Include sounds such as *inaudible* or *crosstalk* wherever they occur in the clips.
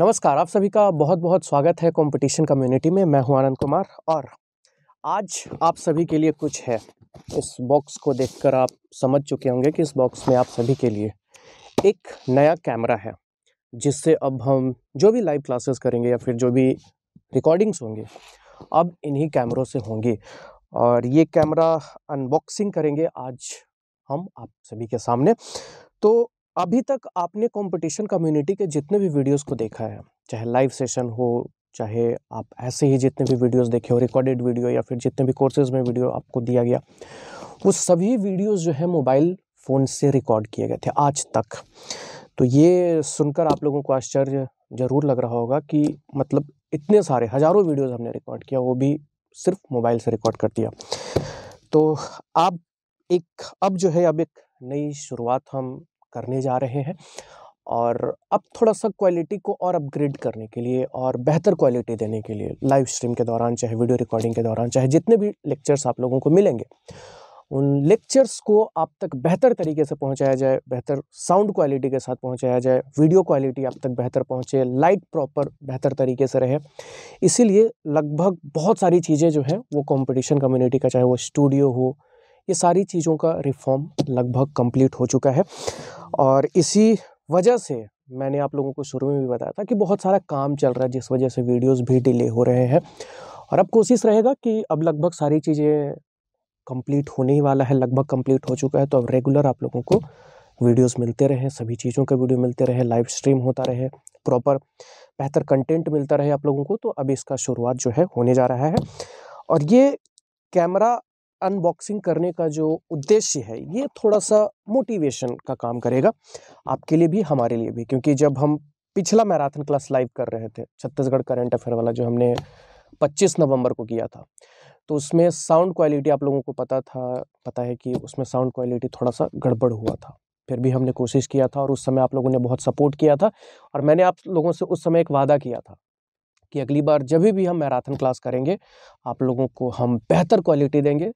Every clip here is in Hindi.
नमस्कार आप सभी का बहुत बहुत स्वागत है कंपटीशन कम्युनिटी में मैं हूं आनंद कुमार और आज आप सभी के लिए कुछ है इस बॉक्स को देखकर आप समझ चुके होंगे कि इस बॉक्स में आप सभी के लिए एक नया कैमरा है जिससे अब हम जो भी लाइव क्लासेस करेंगे या फिर जो भी रिकॉर्डिंग्स होंगे अब इन्हीं कैमरों से होंगी और ये कैमरा अनबॉक्सिंग करेंगे आज हम आप सभी के सामने तो अभी तक आपने कंपटीशन कम्युनिटी के जितने भी वीडियोस को देखा है चाहे लाइव सेशन हो चाहे आप ऐसे ही जितने भी वीडियोस देखे हो रिकॉर्डेड वीडियो या फिर जितने भी कोर्सेज में वीडियो आपको दिया गया वो सभी वीडियोस जो है मोबाइल फ़ोन से रिकॉर्ड किए गए थे आज तक तो ये सुनकर आप लोगों को आश्चर्य ज़रूर लग रहा होगा कि मतलब इतने सारे हज़ारों वीडियोज़ हमने रिकॉर्ड किया वो भी सिर्फ मोबाइल से रिकॉर्ड कर दिया तो आप एक अब जो है अब एक नई शुरुआत हम करने जा रहे हैं और अब थोड़ा सा क्वालिटी को और अपग्रेड करने के लिए और बेहतर क्वालिटी देने के लिए लाइव स्ट्रीम के दौरान चाहे वीडियो रिकॉर्डिंग के दौरान चाहे जितने भी लेक्चर्स आप लोगों को मिलेंगे उन लेक्चर्स को आप तक बेहतर तरीके से पहुंचाया जाए बेहतर साउंड क्वालिटी के साथ पहुंचाया जाए वीडियो क्वालिटी आप तक बेहतर पहुंचे लाइट प्रॉपर बेहतर तरीके से रहे इसीलिए लगभग बहुत सारी चीज़ें जो हैं वो कंपटीशन कम्युनिटी का चाहे वो स्टूडियो हो ये सारी चीज़ों का रिफॉर्म लगभग कंप्लीट हो चुका है और इसी वजह से मैंने आप लोगों को शुरू में भी बताया था कि बहुत सारा काम चल रहा है जिस वजह से वीडियोज़ भी डिले हो रहे हैं और अब कोशिश रहेगा कि अब लगभग सारी चीज़ें कंप्लीट होने ही वाला है लगभग कंप्लीट हो चुका है तो अब रेगुलर आप लोगों को वीडियोस मिलते रहें सभी चीज़ों के वीडियो मिलते रहे लाइव स्ट्रीम होता रहे प्रॉपर बेहतर कंटेंट मिलता रहे आप लोगों को तो अब इसका शुरुआत जो है होने जा रहा है और ये कैमरा अनबॉक्सिंग करने का जो उद्देश्य है ये थोड़ा सा मोटिवेशन का काम करेगा आपके लिए भी हमारे लिए भी क्योंकि जब हम पिछला मैराथन क्लास लाइव कर रहे थे छत्तीसगढ़ करंट अफेयर वाला जो हमने 25 नवंबर को किया था तो उसमें साउंड क्वालिटी आप लोगों को पता था पता है कि उसमें साउंड क्वालिटी थोड़ा सा गड़बड़ हुआ था फिर भी हमने कोशिश किया था और उस समय आप लोगों ने बहुत सपोर्ट किया था और मैंने आप लोगों से उस समय एक वादा किया था कि अगली बार जब भी हम मैराथन क्लास करेंगे आप लोगों को हम बेहतर क्वालिटी देंगे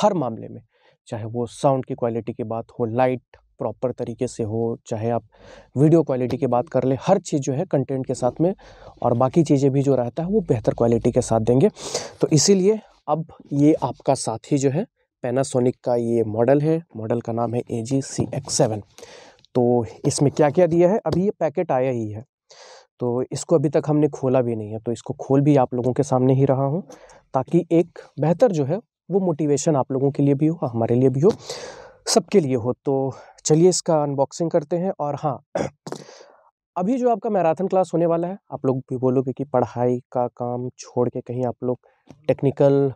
हर मामले में चाहे वो साउंड की क्वालिटी की बात हो लाइट प्रॉपर तरीके से हो चाहे आप वीडियो क्वालिटी की बात कर ले हर चीज़ जो है कंटेंट के साथ में और बाकी चीज़ें भी जो रहता है वो बेहतर क्वालिटी के साथ देंगे तो इसीलिए अब ये आपका साथ ही जो है पैनासोनिक का ये मॉडल है मॉडल का नाम है ए जी सी एक्स सेवन तो इसमें क्या क्या दिया है अभी ये पैकेट आया ही है तो इसको अभी तक हमने खोला भी नहीं है तो इसको खोल भी आप लोगों के सामने ही रहा हूँ ताकि एक बेहतर जो है वो मोटिवेशन आप लोगों के लिए भी हो हमारे लिए भी हो सबके लिए हो तो चलिए इसका अनबॉक्सिंग करते हैं और हाँ *clears throat* अभी जो आपका मैराथन क्लास होने वाला है आप लोग भी बोलोगे कि पढ़ाई का काम छोड़ के कहीं आप लोग टेक्निकल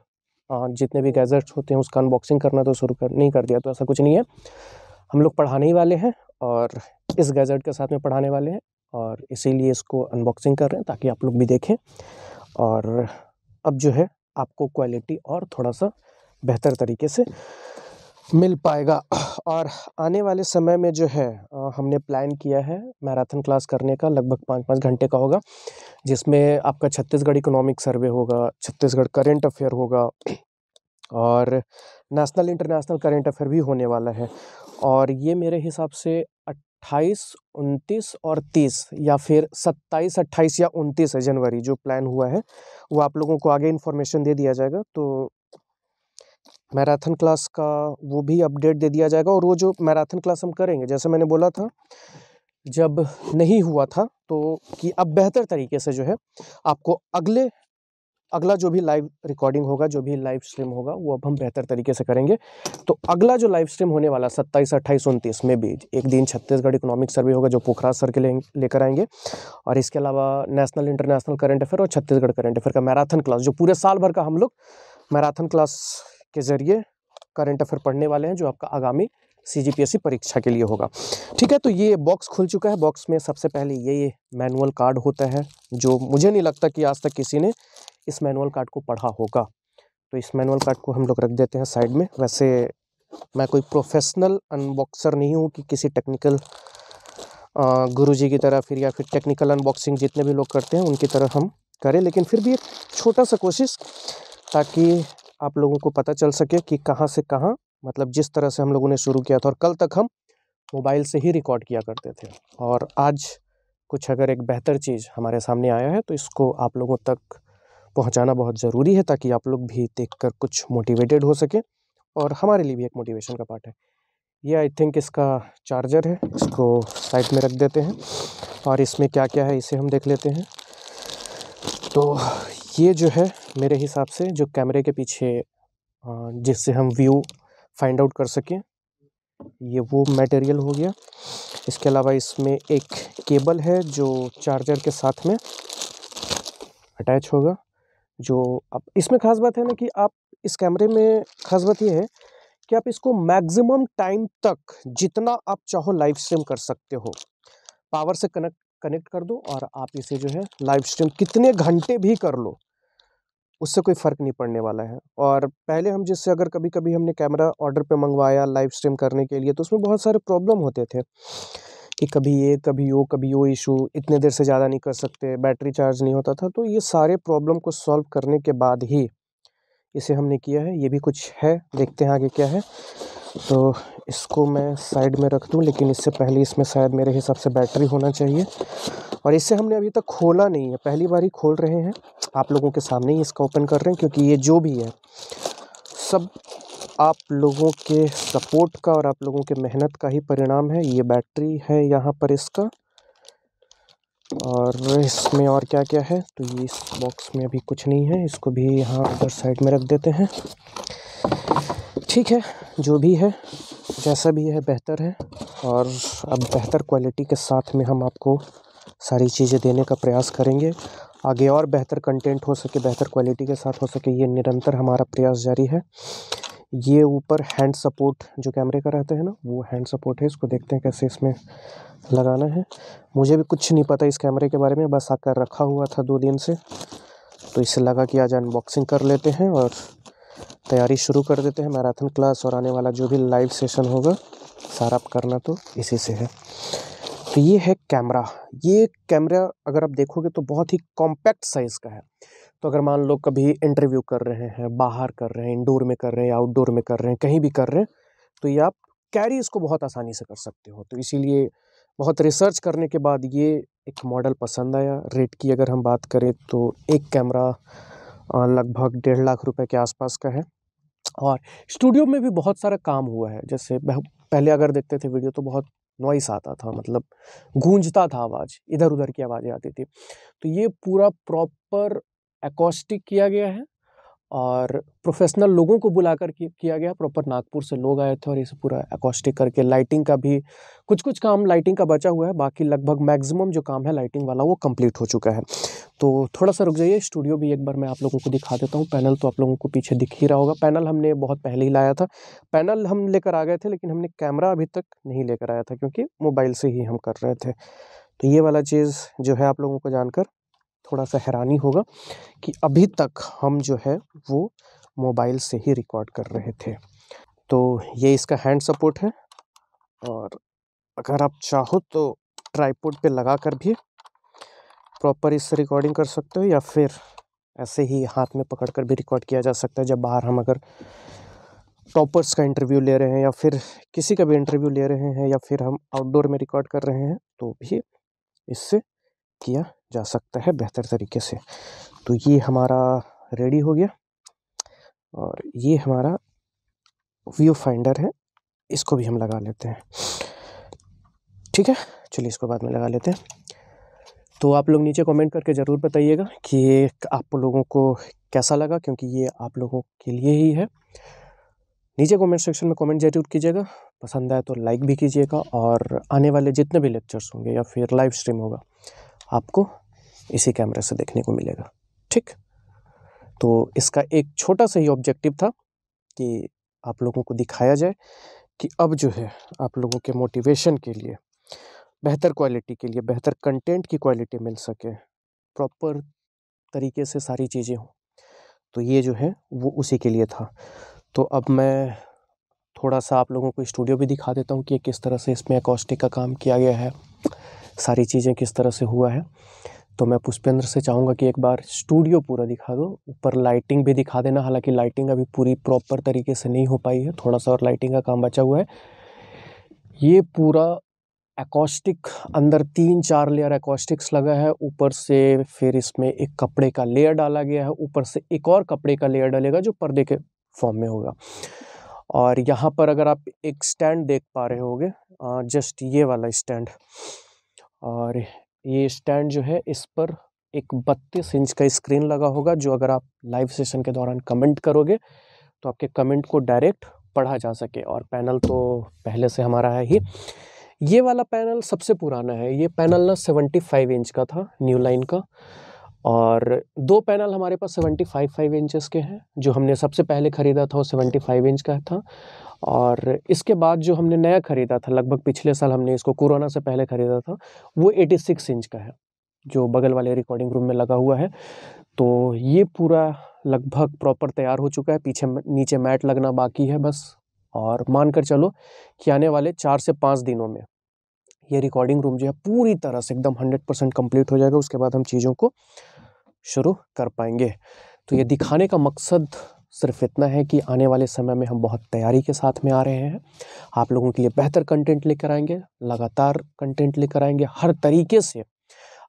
जितने भी गैजेट्स होते हैं उसका अनबॉक्सिंग करना तो शुरू कर नहीं कर दिया तो ऐसा कुछ नहीं है हम लोग पढ़ाने ही वाले हैं और इस गैजेट के साथ में पढ़ाने वाले हैं और इसीलिए इसको अनबॉक्सिंग कर रहे हैं ताकि आप लोग भी देखें और अब जो है आपको क्वालिटी और थोड़ा सा बेहतर तरीके से मिल पाएगा और आने वाले समय में जो है हमने प्लान किया है मैराथन क्लास करने का लगभग पाँच पाँच घंटे का होगा जिसमें आपका छत्तीसगढ़ इकोनॉमिक सर्वे होगा छत्तीसगढ़ करेंट अफेयर होगा और नेशनल इंटरनेशनल करेंट अफेयर भी होने वाला है और ये मेरे हिसाब से अट्ठाईस उनतीस और तीस या फिर सत्ताईस अट्ठाईस या उनतीस जनवरी जो प्लान हुआ है वो आप लोगों को आगे इन्फॉर्मेशन दे दिया जाएगा तो मैराथन क्लास का वो भी अपडेट दे दिया जाएगा और वो जो मैराथन क्लास हम करेंगे जैसे मैंने बोला था जब नहीं हुआ था तो कि अब बेहतर तरीके से जो है आपको अगले अगला जो भी लाइव रिकॉर्डिंग होगा जो भी लाइव स्ट्रीम होगा वो अब हम बेहतर तरीके से करेंगे तो अगला जो लाइव स्ट्रीम होने वाला सत्ताईस अट्ठाईस उनतीस में भी एक दिन छत्तीसगढ़ इकोनॉमिक सर्वे होगा जो पोखरा सर के लेकर आएंगे और इसके अलावा नेशनल इंटरनेशनल करंट अफेयर और छत्तीसगढ़ करंट अफेयर का मैराथन क्लास जो पूरे साल भर का हम लोग मैराथन क्लास के जरिए करंट अफेयर पढ़ने वाले हैं जो आपका आगामी सी परीक्षा के लिए होगा ठीक है तो ये बॉक्स खुल चुका है बॉक्स में सबसे पहले ये ये मैनुअल कार्ड होता है जो मुझे नहीं लगता कि आज तक किसी ने इस मैनुअल कार्ड को पढ़ा होगा तो इस मैनुअल कार्ड को हम लोग रख देते हैं साइड में वैसे मैं कोई प्रोफेशनल अनबॉक्सर नहीं हूँ कि किसी टेक्निकल गुरुजी की तरह फिर या फिर टेक्निकल अनबॉक्सिंग जितने भी लोग करते हैं उनकी तरह हम करें लेकिन फिर भी एक छोटा सा कोशिश ताकि आप लोगों को पता चल सके कि कहाँ से कहाँ मतलब जिस तरह से हम लोगों ने शुरू किया था और कल तक हम मोबाइल से ही रिकॉर्ड किया करते थे और आज कुछ अगर एक बेहतर चीज़ हमारे सामने आया है तो इसको आप लोगों तक पहुंचाना बहुत ज़रूरी है ताकि आप लोग भी देखकर कुछ मोटिवेटेड हो सकें और हमारे लिए भी एक मोटिवेशन का पार्ट है ये आई थिंक इसका चार्जर है इसको साइड में रख देते हैं और इसमें क्या क्या है इसे हम देख लेते हैं तो ये जो है मेरे हिसाब से जो कैमरे के पीछे जिससे हम व्यू फाइंड आउट कर सकें ये वो मटेरियल हो गया इसके अलावा इसमें एक केबल है जो चार्जर के साथ में अटैच होगा जो आप इसमें ख़ास बात है ना कि आप इस कैमरे में ख़ास बात ये है कि आप इसको मैक्सिमम टाइम तक जितना आप चाहो लाइव स्ट्रीम कर सकते हो पावर से कनेक्ट कनेक्ट कर दो और आप इसे जो है लाइव स्ट्रीम कितने घंटे भी कर लो उससे कोई फ़र्क नहीं पड़ने वाला है और पहले हम जिससे अगर कभी कभी हमने कैमरा ऑर्डर पे मंगवाया लाइव स्ट्रीम करने के लिए तो उसमें बहुत सारे प्रॉब्लम होते थे कि कभी ये कभी वो कभी वो इशू इतने देर से ज़्यादा नहीं कर सकते बैटरी चार्ज नहीं होता था तो ये सारे प्रॉब्लम को सॉल्व करने के बाद ही इसे हमने किया है ये भी कुछ है देखते हैं आगे क्या है तो इसको मैं साइड में रख दूँ लेकिन इससे पहले इसमें शायद मेरे हिसाब से बैटरी होना चाहिए और इसे हमने अभी तक खोला नहीं है पहली बार ही खोल रहे हैं आप लोगों के सामने ही इसका ओपन कर रहे हैं क्योंकि ये जो भी है सब आप लोगों के सपोर्ट का और आप लोगों के मेहनत का ही परिणाम है ये बैटरी है यहाँ पर इसका और इसमें और क्या क्या है तो ये इस बॉक्स में अभी कुछ नहीं है इसको भी यहाँ उधर साइड में रख देते हैं ठीक है जो भी है जैसा भी है बेहतर है और अब बेहतर क्वालिटी के साथ में हम आपको सारी चीज़ें देने का प्रयास करेंगे आगे और बेहतर कंटेंट हो सके बेहतर क्वालिटी के साथ हो सके ये निरंतर हमारा प्रयास जारी है ये ऊपर हैंड सपोर्ट जो कैमरे का रहता है ना वो हैंड सपोर्ट है इसको देखते हैं कैसे इसमें लगाना है मुझे भी कुछ नहीं पता इस कैमरे के बारे में बस आकर रखा हुआ था दो दिन से तो इससे लगा कि आज अनबॉक्सिंग कर लेते हैं और तैयारी शुरू कर देते हैं मैराथन क्लास और आने वाला जो भी लाइव सेशन होगा सारा करना तो इसी से है तो ये है कैमरा ये कैमरा अगर आप देखोगे तो बहुत ही कॉम्पैक्ट साइज़ का है तो अगर मान लो कभी इंटरव्यू कर रहे हैं बाहर कर रहे हैं इंडोर में कर रहे हैं आउटडोर में कर रहे हैं कहीं भी कर रहे हैं तो ये आप कैरी इसको बहुत आसानी से कर सकते हो तो इसीलिए बहुत रिसर्च करने के बाद ये एक मॉडल पसंद आया रेट की अगर हम बात करें तो एक कैमरा लगभग डेढ़ लाख रुपए के आसपास का है और स्टूडियो में भी बहुत सारा काम हुआ है जैसे पहले अगर देखते थे वीडियो तो बहुत नॉइस आता था मतलब गूंजता था आवाज़ इधर उधर की आवाज़ें आती थी तो ये पूरा प्रॉपर एकॉस्टिक किया गया है और प्रोफेशनल लोगों को बुला कर किया गया प्रॉपर नागपुर से लोग आए थे और इसे पूरा एकॉस्टिक करके लाइटिंग का भी कुछ कुछ काम लाइटिंग का बचा हुआ है बाकी लगभग मैक्सिमम जो काम है लाइटिंग वाला वो कंप्लीट हो चुका है तो थोड़ा सा रुक जाइए स्टूडियो भी एक बार मैं आप लोगों को दिखा देता हूँ पैनल तो आप लोगों को पीछे दिख ही रहा होगा पैनल हमने बहुत पहले ही लाया था पैनल हम लेकर आ गए थे लेकिन हमने कैमरा अभी तक नहीं लेकर आया था क्योंकि मोबाइल से ही हम कर रहे थे तो ये वाला चीज़ जो है आप लोगों को जानकर थोड़ा सा हैरानी होगा कि अभी तक हम जो है वो मोबाइल से ही रिकॉर्ड कर रहे थे तो ये इसका हैंड सपोर्ट है और अगर आप चाहो तो ट्राईपोड पे लगा कर भी प्रॉपर इससे रिकॉर्डिंग कर सकते हो या फिर ऐसे ही हाथ में पकड़ कर भी रिकॉर्ड किया जा सकता है जब बाहर हम अगर टॉपर्स का इंटरव्यू ले रहे हैं या फिर किसी का भी इंटरव्यू ले रहे हैं या फिर हम आउटडोर में रिकॉर्ड कर रहे हैं तो भी इससे किया जा सकता है बेहतर तरीके से तो ये हमारा रेडी हो गया और ये हमारा व्यू फाइंडर है इसको भी हम लगा लेते हैं ठीक है चलिए इसको बाद में लगा लेते हैं तो आप लोग नीचे कमेंट करके ज़रूर बताइएगा कि ये आप लोगों को कैसा लगा क्योंकि ये आप लोगों के लिए ही है नीचे कमेंट सेक्शन में कमेंट जरूर कीजिएगा पसंद आए तो लाइक भी कीजिएगा और आने वाले जितने भी लेक्चर्स होंगे या फिर लाइव स्ट्रीम होगा आपको इसी कैमरे से देखने को मिलेगा ठीक तो इसका एक छोटा सा ही ऑब्जेक्टिव था कि आप लोगों को दिखाया जाए कि अब जो है आप लोगों के मोटिवेशन के लिए बेहतर क्वालिटी के लिए बेहतर कंटेंट की क्वालिटी मिल सके प्रॉपर तरीके से सारी चीज़ें हों तो ये जो है वो उसी के लिए था तो अब मैं थोड़ा सा आप लोगों को स्टूडियो भी दिखा देता हूँ कि किस तरह से इसमें एकॉस्टिक का काम किया गया है सारी चीज़ें किस तरह से हुआ है तो मैं पुष्पेंद्र से चाहूँगा कि एक बार स्टूडियो पूरा दिखा दो ऊपर लाइटिंग भी दिखा देना हालांकि लाइटिंग अभी पूरी प्रॉपर तरीके से नहीं हो पाई है थोड़ा सा और लाइटिंग का काम बचा हुआ है ये पूरा एकॉस्टिक अंदर तीन चार लेयर एकॉस्टिक्स लगा है ऊपर से फिर इसमें एक कपड़े का लेयर डाला गया है ऊपर से एक और कपड़े का लेयर डालेगा जो पर्दे के फॉर्म में होगा और यहाँ पर अगर आप एक स्टैंड देख पा रहे होगे जस्ट ये वाला स्टैंड और ये स्टैंड जो है इस पर एक बत्तीस इंच का स्क्रीन लगा होगा जो अगर आप लाइव सेशन के दौरान कमेंट करोगे तो आपके कमेंट को डायरेक्ट पढ़ा जा सके और पैनल तो पहले से हमारा है ही ये वाला पैनल सबसे पुराना है ये पैनल ना सेवेंटी फाइव इंच का था न्यू लाइन का और दो पैनल हमारे पास सेवेंटी फाइव फाइव इंचज़ के हैं जो हमने सबसे पहले ख़रीदा था वो सेवेंटी फाइव इंच का था और इसके बाद जो हमने नया ख़रीदा था लगभग पिछले साल हमने इसको कोरोना से पहले ख़रीदा था वो 86 इंच का है जो बगल वाले रिकॉर्डिंग रूम में लगा हुआ है तो ये पूरा लगभग प्रॉपर तैयार हो चुका है पीछे नीचे मैट लगना बाकी है बस और मान कर चलो कि आने वाले चार से पाँच दिनों में ये रिकॉर्डिंग रूम जो है पूरी तरह से एकदम हंड्रेड परसेंट कम्प्लीट हो जाएगा उसके बाद हम चीज़ों को शुरू कर पाएंगे तो ये दिखाने का मकसद सिर्फ इतना है कि आने वाले समय में हम बहुत तैयारी के साथ में आ रहे हैं आप लोगों के लिए बेहतर कंटेंट लेकर आएंगे लगातार कंटेंट लेकर आएंगे हर तरीके से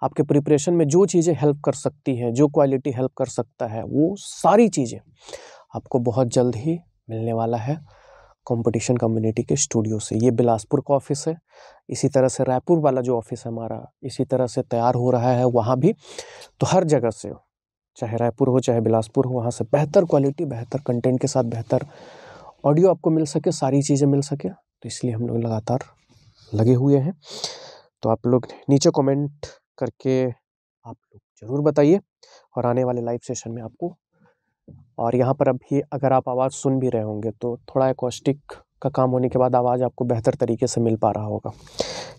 आपके प्रिपरेशन में जो चीज़ें हेल्प कर सकती हैं जो क्वालिटी हेल्प कर सकता है वो सारी चीज़ें आपको बहुत जल्द ही मिलने वाला है कंपटीशन कम्युनिटी के स्टूडियो से ये बिलासपुर का ऑफिस है इसी तरह से रायपुर वाला जो ऑफिस है हमारा इसी तरह से तैयार हो रहा है वहाँ भी तो हर जगह से चाहे रायपुर हो चाहे बिलासपुर हो वहाँ से बेहतर क्वालिटी बेहतर कंटेंट के साथ बेहतर ऑडियो आपको मिल सके सारी चीज़ें मिल सके तो इसलिए हम लोग लगातार लगे हुए हैं तो आप लोग नीचे कमेंट करके आप लोग ज़रूर बताइए और आने वाले लाइव सेशन में आपको और यहाँ पर अभी अगर आप आवाज़ सुन भी रहे होंगे तो थोड़ा एकॉस्टिक का काम होने के बाद आवाज़ आपको बेहतर तरीके से मिल पा रहा होगा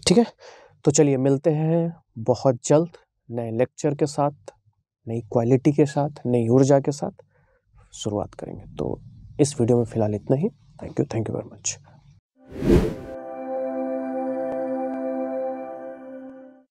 ठीक है तो चलिए मिलते हैं बहुत जल्द नए लेक्चर के साथ नई क्वालिटी के साथ नई ऊर्जा के साथ शुरुआत करेंगे तो इस वीडियो में फ़िलहाल इतना ही thank you thank you very much